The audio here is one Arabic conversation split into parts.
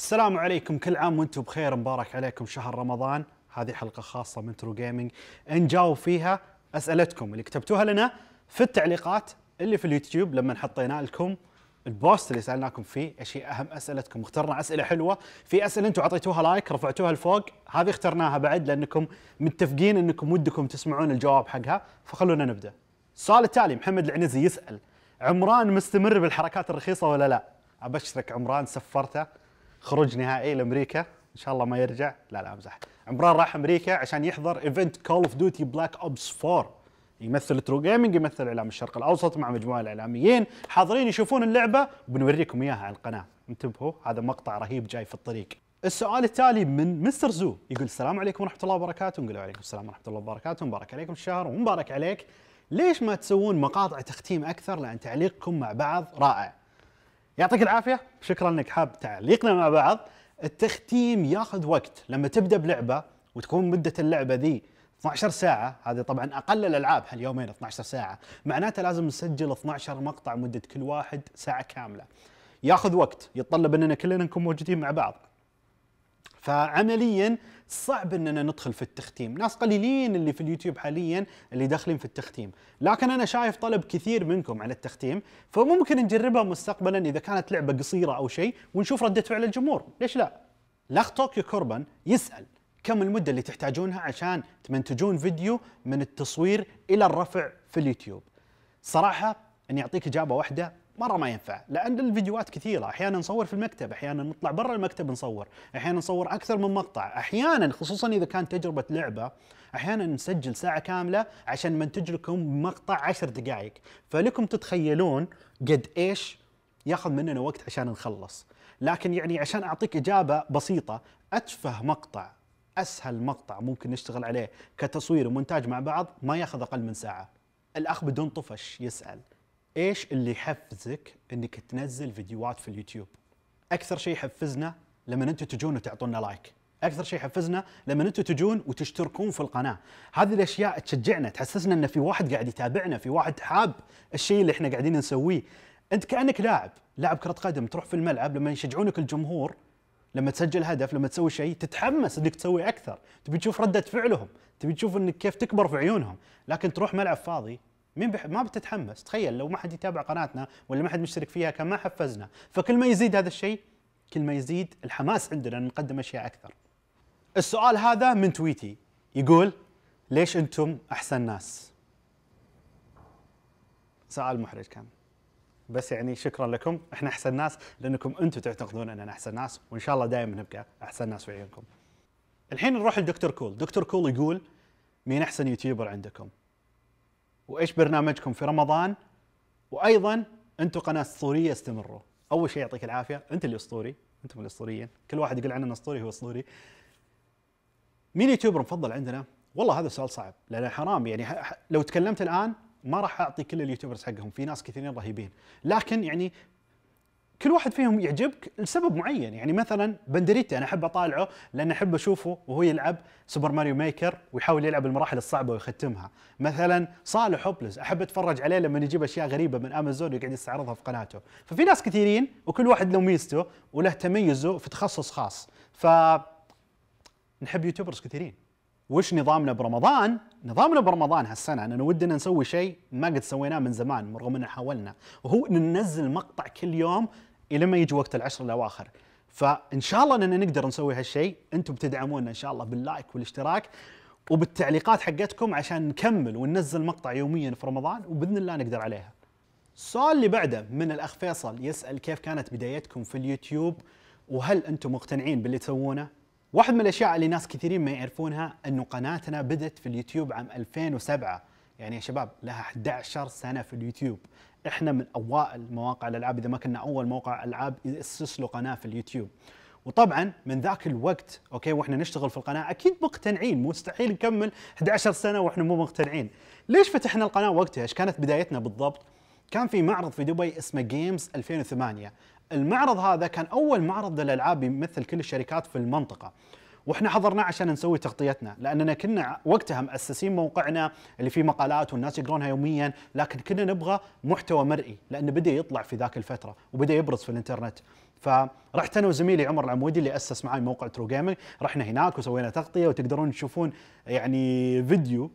السلام عليكم كل عام وانتم بخير مبارك عليكم شهر رمضان هذه حلقة خاصة من ترو جيمنج نجاوب فيها أسئلتكم اللي كتبتوها لنا في التعليقات اللي في اليوتيوب لما حطينا لكم البوست اللي سالناكم فيه ايش هي اهم اسئلتكم اخترنا اسئله حلوه في اسئله انتم اعطيتوها لايك رفعتوها لفوق هذه اخترناها بعد لانكم متفقين انكم ودكم تسمعون الجواب حقها فخلونا نبدا السؤال التالي محمد العنزي يسال عمران مستمر بالحركات الرخيصه ولا لا ابشرك عمران سفرته خروج نهائي لامريكا ان شاء الله ما يرجع لا لا امزح عمران راح امريكا عشان يحضر ايفنت كول اوف ديوتي بلاك اوبس 4 يمثل ترو جيمنج يمثل اعلام الشرق الاوسط مع مجموعه الاعلاميين حاضرين يشوفون اللعبه وبنوريكم اياها على القناه انتبهوا هذا مقطع رهيب جاي في الطريق السؤال التالي من مستر زو يقول السلام عليكم ورحمه الله وبركاته نقول وعليكم السلام ورحمه الله وبركاته مبارك عليكم الشهر ومبارك عليك ليش ما تسوون مقاطع تختيم اكثر لان تعليقكم مع بعض رائع يعطيك العافيه شكرا انك حاب تعليقنا مع بعض التختيم ياخذ وقت لما تبدا بلعبه وتكون مده اللعبه ذي 12 ساعة هذه طبعا أقل الألعاب هاليومين 12 ساعة معناته لازم نسجل 12 مقطع مدة كل واحد ساعة كاملة ياخذ وقت يتطلب أننا كلنا نكون موجودين مع بعض فعمليا صعب اننا ندخل في التختيم، ناس قليلين اللي في اليوتيوب حاليا اللي داخلين في التختيم، لكن انا شايف طلب كثير منكم على التختيم، فممكن نجربها مستقبلا اذا كانت لعبه قصيره او شيء ونشوف رده فعل الجمهور، ليش لا؟ لاخ طوكيو كوربن يسال كم المده اللي تحتاجونها عشان تمنتجون فيديو من التصوير الى الرفع في اليوتيوب؟ صراحه اني اعطيك اجابه واحده مره ما ينفع لان الفيديوهات كثيره احيانا نصور في المكتب احيانا نطلع برا المكتب نصور احيانا نصور اكثر من مقطع احيانا خصوصا اذا كانت تجربه لعبه احيانا نسجل ساعه كامله عشان ننتج لكم مقطع عشر دقائق فلكم تتخيلون قد ايش ياخذ مننا وقت عشان نخلص لكن يعني عشان اعطيك اجابه بسيطه اتفه مقطع اسهل مقطع ممكن نشتغل عليه كتصوير ومونتاج مع بعض ما ياخذ اقل من ساعه الاخ بدون طفش يسال ايش اللي يحفزك انك تنزل فيديوهات في اليوتيوب اكثر شيء يحفزنا لما انتم تجون وتعطونا لايك اكثر شيء يحفزنا لما انتم تجون وتشتركون في القناه هذه الاشياء تشجعنا تحسسنا ان في واحد قاعد يتابعنا في واحد حاب الشيء اللي احنا قاعدين نسويه انت كانك لاعب لاعب كره قدم تروح في الملعب لما يشجعونك الجمهور لما تسجل هدف لما تسوي شيء تتحمس انك تسوي اكثر تبي تشوف رده فعلهم تبي تشوف انك كيف تكبر في عيونهم لكن تروح ملعب فاضي مين بح... ما بتتحمس تخيل لو ما حد يتابع قناتنا ولا ما حد مشترك فيها كان ما حفزنا فكل ما يزيد هذا الشيء كل ما يزيد الحماس عندنا ان نقدم اشياء اكثر السؤال هذا من تويتي يقول ليش انتم احسن ناس سؤال محرج كان بس يعني شكرا لكم احنا احسن ناس لانكم انتم تعتقدون اننا احسن ناس وان شاء الله دائما نبقى احسن ناس في عيونكم الحين نروح لدكتور كول دكتور كول يقول مين احسن يوتيوبر عندكم وايش برنامجكم في رمضان وايضا انتم قناه اسطوريه استمروا اول شيء يعطيك العافيه انت اللي اسطوري انتم الاسطوريين كل واحد يقول عنه اسطوري هو اسطوري مين يوتيوبر مفضل عندنا والله هذا سؤال صعب لان حرام يعني لو تكلمت الان ما راح اعطي كل اليوتيوبرز حقهم في ناس كثيرين رهيبين لكن يعني كل واحد فيهم يعجبك لسبب معين يعني مثلا بندريتي انا احب اطالعه لان احب اشوفه وهو يلعب سوبر ماريو ميكر ويحاول يلعب المراحل الصعبه ويختمها مثلا صالح هوبلز احب اتفرج عليه لما يجيب اشياء غريبه من امازون ويقعد يستعرضها في قناته ففي ناس كثيرين وكل واحد له ميزته وله تميزه في تخصص خاص ف نحب يوتيوبرز كثيرين وش نظامنا برمضان؟ نظامنا برمضان هالسنة أننا ودنا نسوي شيء ما قد سويناه من زمان رغم أن حاولنا وهو ننزل مقطع كل يوم الى ما يجي وقت العشر الاواخر فان شاء الله اننا نقدر نسوي هالشيء انتم بتدعمونا ان شاء الله باللايك والاشتراك وبالتعليقات حقتكم عشان نكمل وننزل مقطع يوميا في رمضان وباذن الله نقدر عليها السؤال اللي بعده من الاخ فيصل يسال كيف كانت بدايتكم في اليوتيوب وهل انتم مقتنعين باللي تسوونه واحد من الاشياء اللي ناس كثيرين ما يعرفونها انه قناتنا بدت في اليوتيوب عام 2007 يعني يا شباب لها 11 سنه في اليوتيوب احنا من اوائل مواقع الالعاب اذا ما كنا اول موقع العاب ياسس له قناه في اليوتيوب وطبعا من ذاك الوقت اوكي واحنا نشتغل في القناه اكيد مقتنعين مستحيل نكمل 11 سنه واحنا مو مقتنعين ليش فتحنا القناه وقتها ايش كانت بدايتنا بالضبط كان في معرض في دبي اسمه جيمز 2008 المعرض هذا كان اول معرض للالعاب يمثل كل الشركات في المنطقه واحنا حضرنا عشان نسوي تغطيتنا لاننا كنا وقتها مؤسسين موقعنا اللي فيه مقالات والناس يقرونها يوميا لكن كنا نبغى محتوى مرئي لانه بدا يطلع في ذاك الفتره وبدا يبرز في الانترنت فرحت انا وزميلي عمر العمودي اللي اسس معي موقع ترو جيمنج رحنا هناك وسوينا تغطيه وتقدرون تشوفون يعني فيديو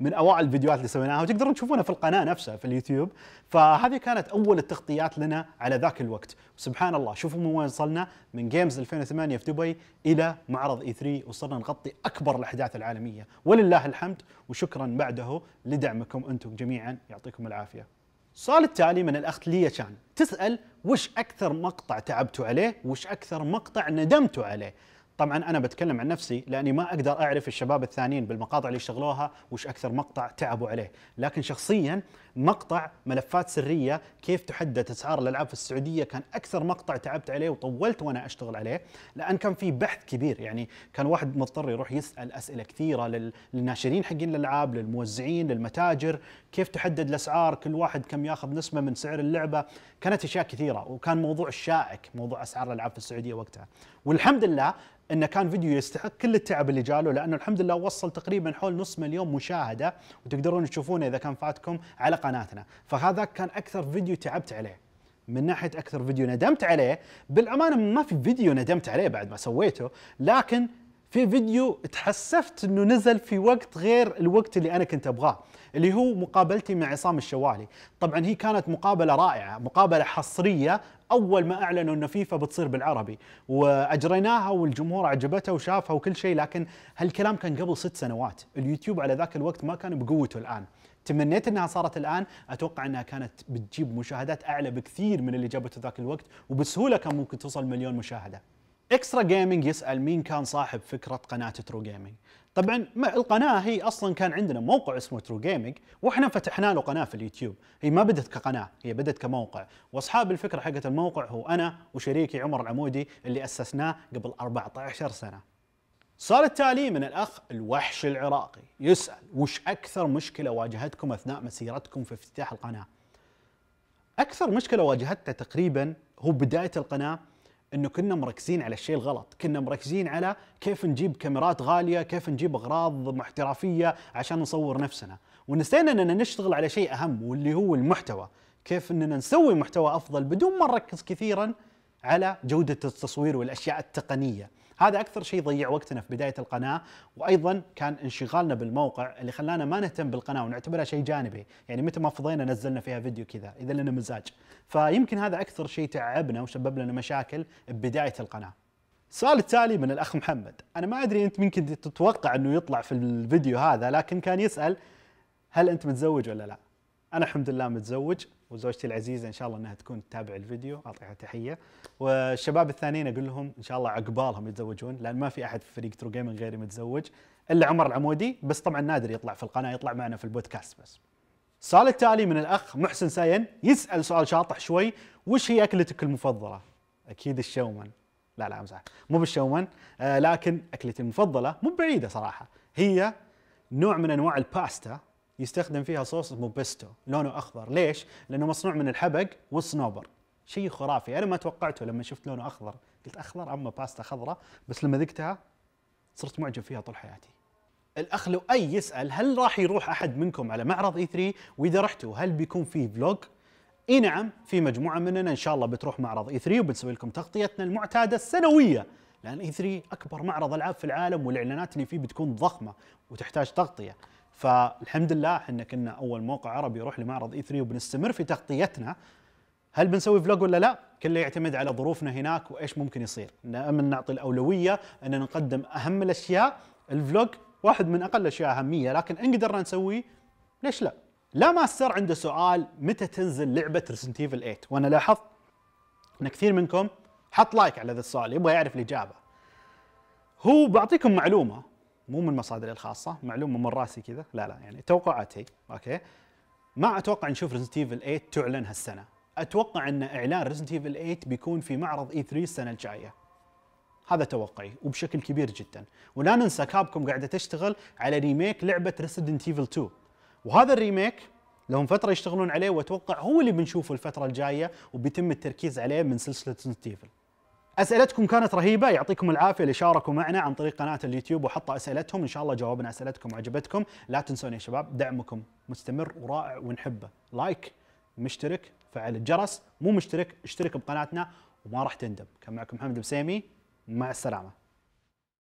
من اوائل الفيديوهات اللي سويناها وتقدرون تشوفونها في القناه نفسها في اليوتيوب فهذه كانت اول التغطيات لنا على ذاك الوقت سبحان الله شوفوا من وين وصلنا من جيمز 2008 في دبي الى معرض اي 3 وصرنا نغطي اكبر الاحداث العالميه ولله الحمد وشكرا بعده لدعمكم انتم جميعا يعطيكم العافيه السؤال التالي من الاخت ليا شان تسال وش اكثر مقطع تعبتوا عليه وش اكثر مقطع ندمتوا عليه طبعا انا بتكلم عن نفسي لاني ما اقدر اعرف الشباب الثانيين بالمقاطع اللي اشتغلوها وش اكثر مقطع تعبوا عليه لكن شخصيا مقطع ملفات سريه كيف تحدد اسعار الالعاب في السعوديه كان اكثر مقطع تعبت عليه وطولت وانا اشتغل عليه لان كان في بحث كبير يعني كان واحد مضطر يروح يسال اسئله كثيره للناشرين حقين الالعاب للموزعين للمتاجر كيف تحدد الاسعار كل واحد كم ياخذ نسبه من سعر اللعبه كانت اشياء كثيره وكان موضوع شائك موضوع اسعار الالعاب في السعوديه وقتها والحمد لله انه كان فيديو يستحق كل التعب اللي جاله لانه الحمد لله وصل تقريبا حول نص مليون مشاهده وتقدرون تشوفونه اذا كان فاتكم على قناة قناتنا فهذا كان اكثر فيديو تعبت عليه من ناحيه اكثر فيديو ندمت عليه بالامانه ما في فيديو ندمت عليه بعد ما سويته لكن في فيديو تحسفت انه نزل في وقت غير الوقت اللي انا كنت ابغاه اللي هو مقابلتي مع عصام الشوالي طبعا هي كانت مقابله رائعه مقابله حصريه اول ما اعلنوا انه فيفا بتصير بالعربي واجريناها والجمهور عجبته وشافها وكل شيء لكن هالكلام كان قبل ست سنوات اليوتيوب على ذاك الوقت ما كان بقوته الان تمنيت انها صارت الان اتوقع انها كانت بتجيب مشاهدات اعلى بكثير من اللي جابته ذاك الوقت وبسهوله كان ممكن توصل مليون مشاهده اكسترا جيمنج يسال مين كان صاحب فكره قناه ترو جيمنج طبعا ما القناه هي اصلا كان عندنا موقع اسمه ترو جيمنج واحنا فتحنا له قناه في اليوتيوب هي ما بدت كقناه هي بدت كموقع واصحاب الفكره حقت الموقع هو انا وشريكي عمر العمودي اللي اسسناه قبل 14 سنه السؤال التالي من الاخ الوحش العراقي يسال وش اكثر مشكله واجهتكم اثناء مسيرتكم في افتتاح القناه اكثر مشكله واجهتها تقريبا هو بدايه القناه انه كنا مركزين على الشيء الغلط، كنا مركزين على كيف نجيب كاميرات غاليه، كيف نجيب اغراض محترفيه عشان نصور نفسنا، ونسينا اننا نشتغل على شيء اهم واللي هو المحتوى، كيف اننا نسوي محتوى افضل بدون ما نركز كثيرا على جوده التصوير والاشياء التقنيه. هذا اكثر شيء ضيع وقتنا في بدايه القناه وايضا كان انشغالنا بالموقع اللي خلانا ما نهتم بالقناه ونعتبرها شيء جانبي يعني متى ما فضينا نزلنا فيها فيديو كذا اذا لنا مزاج فيمكن هذا اكثر شيء تعبنا وسبب لنا مشاكل ببدايه القناه السؤال التالي من الاخ محمد انا ما ادري انت ممكن تتوقع انه يطلع في الفيديو هذا لكن كان يسال هل انت متزوج ولا لا انا الحمد لله متزوج وزوجتي العزيزه ان شاء الله انها تكون تتابع الفيديو اعطيها تحيه والشباب الثانيين اقول لهم ان شاء الله عقبالهم يتزوجون لان ما في احد في فريق ترو جيمنج غيري متزوج الا عمر العمودي بس طبعا نادر يطلع في القناه يطلع معنا في البودكاست بس السؤال التالي من الاخ محسن ساين يسال سؤال شاطح شوي وش هي اكلتك المفضله اكيد الشومن لا لا امزح مو بالشومن آه لكن اكلتي المفضله مو بعيده صراحه هي نوع من انواع الباستا يستخدم فيها صوص اسمه بيستو لونه اخضر ليش لانه مصنوع من الحبق والصنوبر شيء خرافي انا ما توقعته لما شفت لونه اخضر قلت اخضر اما باستا خضراء بس لما ذقتها صرت معجب فيها طول حياتي الاخ لؤي يسال هل راح يروح احد منكم على معرض اي 3 واذا رحتوا هل بيكون في فلوج اي نعم في مجموعه مننا ان شاء الله بتروح معرض اي 3 وبنسوي لكم تغطيتنا المعتاده السنويه لان اي 3 اكبر معرض العاب في العالم والاعلانات اللي فيه بتكون ضخمه وتحتاج تغطيه فالحمد لله احنا كنا اول موقع عربي يروح لمعرض اي 3 وبنستمر في تغطيتنا هل بنسوي فلوج ولا لا؟ كله يعتمد على ظروفنا هناك وايش ممكن يصير، دائما نعطي الاولويه ان نقدم اهم الاشياء، الفلوج واحد من اقل الاشياء اهميه، لكن ان قدرنا نسويه ليش لا؟ لا ماستر عنده سؤال متى تنزل لعبه ريزنت ايفل 8 وانا لاحظت ان كثير منكم حط لايك على هذا السؤال يبغى يعرف الاجابه هو بعطيكم معلومه مو من مصادري الخاصه معلومه من راسي كذا لا لا يعني توقعاتي اوكي ما اتوقع نشوف ريزنت ايفل 8 تعلن هالسنه اتوقع ان اعلان ريزنت ايفل 8 بيكون في معرض اي e 3 السنه الجايه هذا توقعي وبشكل كبير جدا ولا ننسى كابكم قاعده تشتغل على ريميك لعبه ريزنت ايفل 2 وهذا الريميك لهم فتره يشتغلون عليه واتوقع هو اللي بنشوفه الفتره الجايه وبيتم التركيز عليه من سلسله ريزنت ايفل اسئلتكم كانت رهيبه يعطيكم العافيه اللي شاركوا معنا عن طريق قناه اليوتيوب وحطوا اسئلتهم ان شاء الله جاوبنا اسئلتكم وعجبتكم لا تنسون يا شباب دعمكم مستمر ورائع ونحبه لايك مشترك فعل الجرس مو مشترك اشترك بقناتنا وما راح تندم كان معكم محمد بسيمي مع السلامه